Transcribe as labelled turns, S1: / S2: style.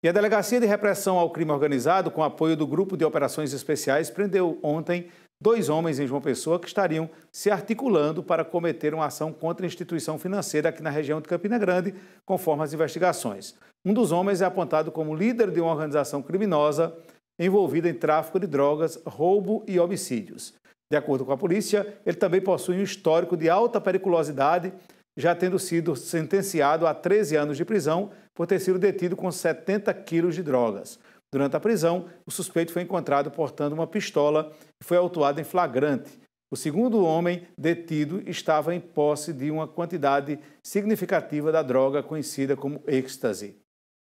S1: E a Delegacia de Repressão ao Crime Organizado, com apoio do Grupo de Operações Especiais, prendeu ontem dois homens em João Pessoa que estariam se articulando para cometer uma ação contra a instituição financeira aqui na região de Campina Grande, conforme as investigações. Um dos homens é apontado como líder de uma organização criminosa envolvida em tráfico de drogas, roubo e homicídios. De acordo com a polícia, ele também possui um histórico de alta periculosidade já tendo sido sentenciado a 13 anos de prisão por ter sido detido com 70 quilos de drogas. Durante a prisão, o suspeito foi encontrado portando uma pistola e foi autuado em flagrante. O segundo homem detido estava em posse de uma quantidade significativa da droga conhecida como êxtase.